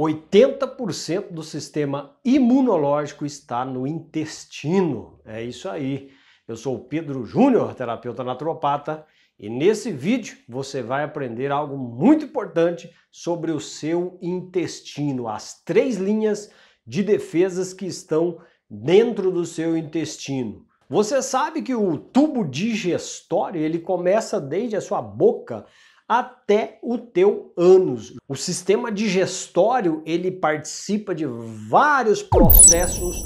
80% do sistema imunológico está no intestino. É isso aí. Eu sou o Pedro Júnior, terapeuta naturopata, e nesse vídeo você vai aprender algo muito importante sobre o seu intestino, as três linhas de defesas que estão dentro do seu intestino. Você sabe que o tubo digestório, ele começa desde a sua boca até o teu ânus. O sistema digestório, ele participa de vários processos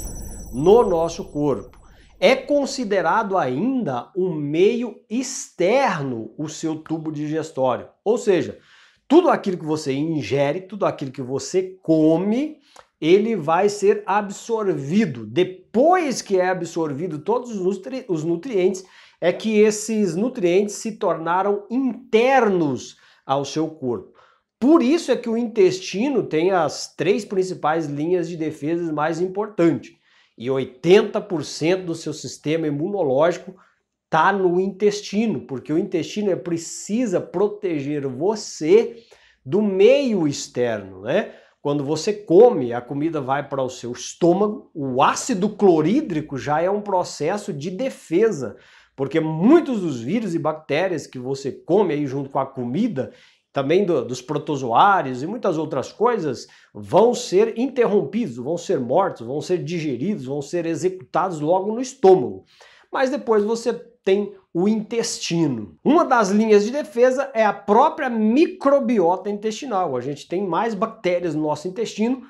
no nosso corpo. É considerado ainda um meio externo o seu tubo digestório. Ou seja, tudo aquilo que você ingere, tudo aquilo que você come, ele vai ser absorvido. Depois que é absorvido todos os, nutri os nutrientes, é que esses nutrientes se tornaram internos ao seu corpo. Por isso é que o intestino tem as três principais linhas de defesa mais importantes. E 80% do seu sistema imunológico está no intestino, porque o intestino precisa proteger você do meio externo, né? Quando você come, a comida vai para o seu estômago, o ácido clorídrico já é um processo de defesa porque muitos dos vírus e bactérias que você come aí junto com a comida, também do, dos protozoários e muitas outras coisas, vão ser interrompidos, vão ser mortos, vão ser digeridos, vão ser executados logo no estômago. Mas depois você tem o intestino. Uma das linhas de defesa é a própria microbiota intestinal. A gente tem mais bactérias no nosso intestino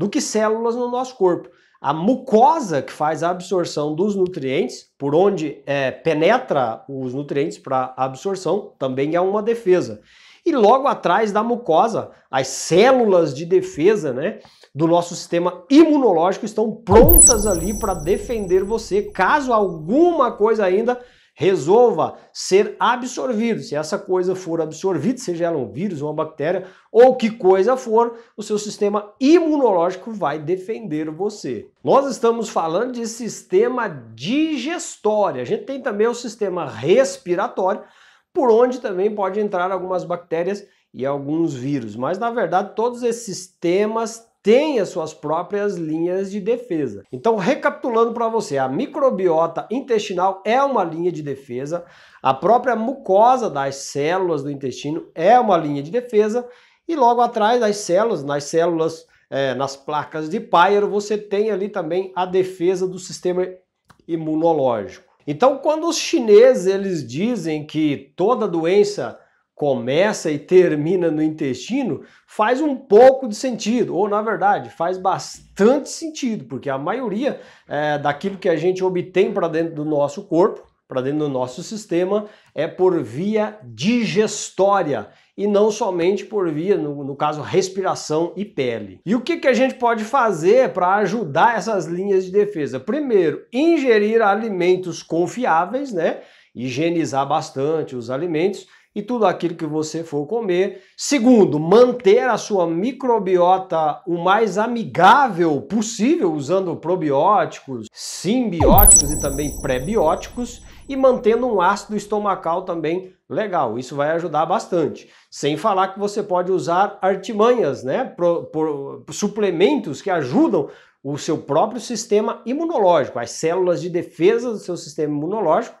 do que células no nosso corpo. A mucosa que faz a absorção dos nutrientes, por onde é, penetra os nutrientes para absorção, também é uma defesa. E logo atrás da mucosa, as células de defesa né, do nosso sistema imunológico estão prontas ali para defender você caso alguma coisa ainda resolva ser absorvido. Se essa coisa for absorvida, seja ela um vírus, uma bactéria ou que coisa for, o seu sistema imunológico vai defender você. Nós estamos falando de sistema digestório. A gente tem também o sistema respiratório, por onde também pode entrar algumas bactérias e alguns vírus. Mas na verdade, todos esses sistemas tem as suas próprias linhas de defesa. Então, recapitulando para você, a microbiota intestinal é uma linha de defesa, a própria mucosa das células do intestino é uma linha de defesa, e logo atrás das células, nas células, é, nas placas de Peyer você tem ali também a defesa do sistema imunológico. Então, quando os chineses eles dizem que toda doença começa e termina no intestino faz um pouco de sentido, ou na verdade faz bastante sentido, porque a maioria é, daquilo que a gente obtém para dentro do nosso corpo, para dentro do nosso sistema, é por via digestória e não somente por via, no, no caso, respiração e pele. E o que, que a gente pode fazer para ajudar essas linhas de defesa? Primeiro, ingerir alimentos confiáveis, né? Higienizar bastante os alimentos e tudo aquilo que você for comer. Segundo, manter a sua microbiota o mais amigável possível, usando probióticos, simbióticos e também pré-bióticos, e mantendo um ácido estomacal também legal. Isso vai ajudar bastante. Sem falar que você pode usar artimanhas, né? Pro, suplementos que ajudam o seu próprio sistema imunológico, as células de defesa do seu sistema imunológico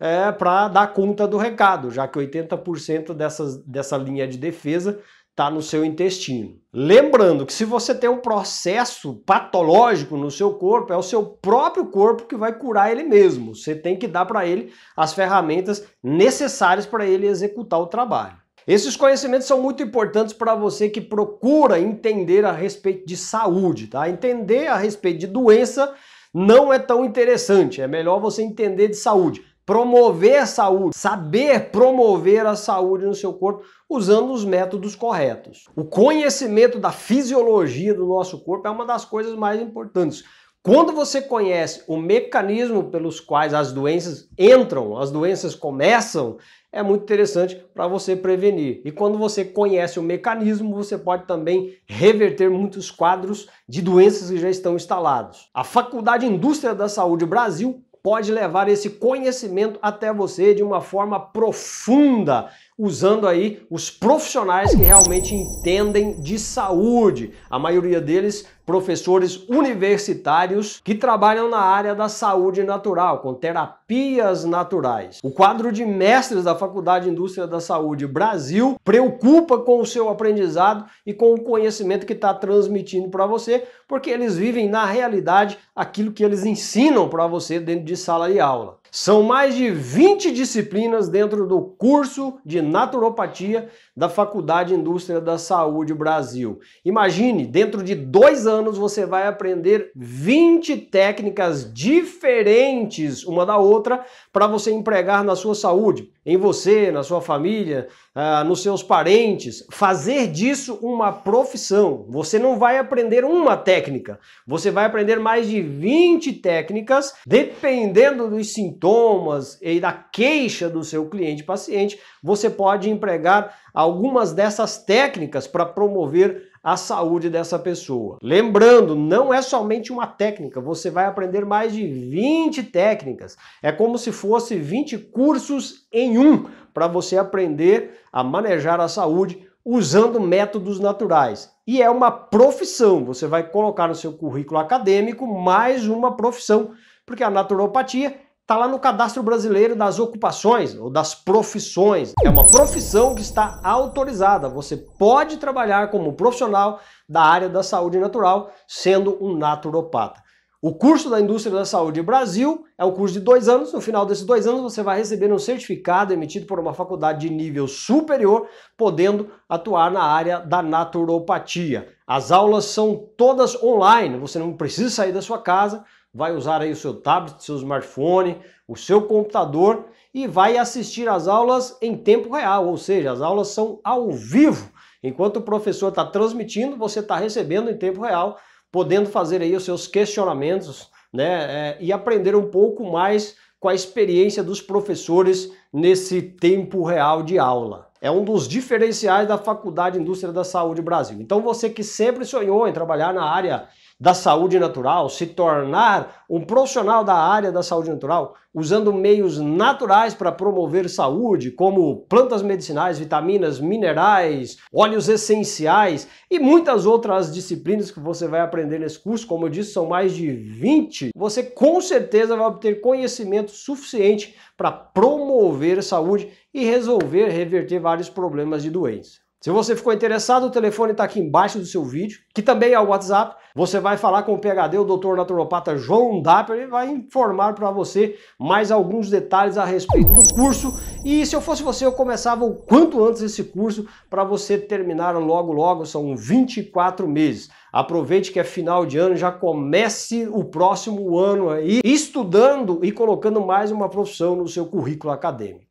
é, para dar conta do recado, já que 80% dessas, dessa linha de defesa está no seu intestino. Lembrando que se você tem um processo patológico no seu corpo, é o seu próprio corpo que vai curar ele mesmo. Você tem que dar para ele as ferramentas necessárias para ele executar o trabalho. Esses conhecimentos são muito importantes para você que procura entender a respeito de saúde, tá? Entender a respeito de doença não é tão interessante, é melhor você entender de saúde promover a saúde, saber promover a saúde no seu corpo usando os métodos corretos. O conhecimento da fisiologia do nosso corpo é uma das coisas mais importantes. Quando você conhece o mecanismo pelos quais as doenças entram, as doenças começam, é muito interessante para você prevenir. E quando você conhece o mecanismo, você pode também reverter muitos quadros de doenças que já estão instalados. A Faculdade Indústria da Saúde Brasil pode levar esse conhecimento até você de uma forma profunda, usando aí os profissionais que realmente entendem de saúde. A maioria deles professores universitários que trabalham na área da saúde natural, com terapias naturais. O quadro de mestres da Faculdade de Indústria da Saúde Brasil preocupa com o seu aprendizado e com o conhecimento que está transmitindo para você, porque eles vivem na realidade aquilo que eles ensinam para você dentro de sala de aula. São mais de 20 disciplinas dentro do curso de naturopatia da Faculdade Indústria da Saúde Brasil. Imagine, dentro de dois anos você vai aprender 20 técnicas diferentes uma da outra para você empregar na sua saúde em você, na sua família, ah, nos seus parentes. Fazer disso uma profissão. Você não vai aprender uma técnica, você vai aprender mais de 20 técnicas, dependendo dos sintomas e da queixa do seu cliente paciente. Você pode empregar algumas dessas técnicas para promover a saúde dessa pessoa. Lembrando, não é somente uma técnica, você vai aprender mais de 20 técnicas. É como se fosse 20 cursos em um para você aprender a manejar a saúde usando métodos naturais. E é uma profissão, você vai colocar no seu currículo acadêmico mais uma profissão, porque a naturopatia Está lá no Cadastro Brasileiro das Ocupações ou das Profissões. É uma profissão que está autorizada. Você pode trabalhar como profissional da área da saúde natural, sendo um naturopata. O curso da Indústria da Saúde Brasil é um curso de dois anos. No final desses dois anos, você vai receber um certificado emitido por uma faculdade de nível superior, podendo atuar na área da naturopatia. As aulas são todas online, você não precisa sair da sua casa vai usar aí o seu tablet, seu smartphone, o seu computador e vai assistir as aulas em tempo real, ou seja, as aulas são ao vivo. Enquanto o professor está transmitindo, você está recebendo em tempo real, podendo fazer aí os seus questionamentos né, é, e aprender um pouco mais com a experiência dos professores nesse tempo real de aula. É um dos diferenciais da Faculdade Indústria da Saúde Brasil. Então você que sempre sonhou em trabalhar na área da saúde natural, se tornar um profissional da área da saúde natural, usando meios naturais para promover saúde, como plantas medicinais, vitaminas, minerais, óleos essenciais e muitas outras disciplinas que você vai aprender nesse curso, como eu disse, são mais de 20. Você com certeza vai obter conhecimento suficiente para promover saúde e resolver reverter vários problemas de doença. Se você ficou interessado, o telefone está aqui embaixo do seu vídeo, que também é o WhatsApp. Você vai falar com o PHD, o doutor naturopata João Dapper, e vai informar para você mais alguns detalhes a respeito do curso. E se eu fosse você, eu começava o quanto antes esse curso para você terminar logo logo, são 24 meses. Aproveite que é final de ano, já comece o próximo ano aí estudando e colocando mais uma profissão no seu currículo acadêmico.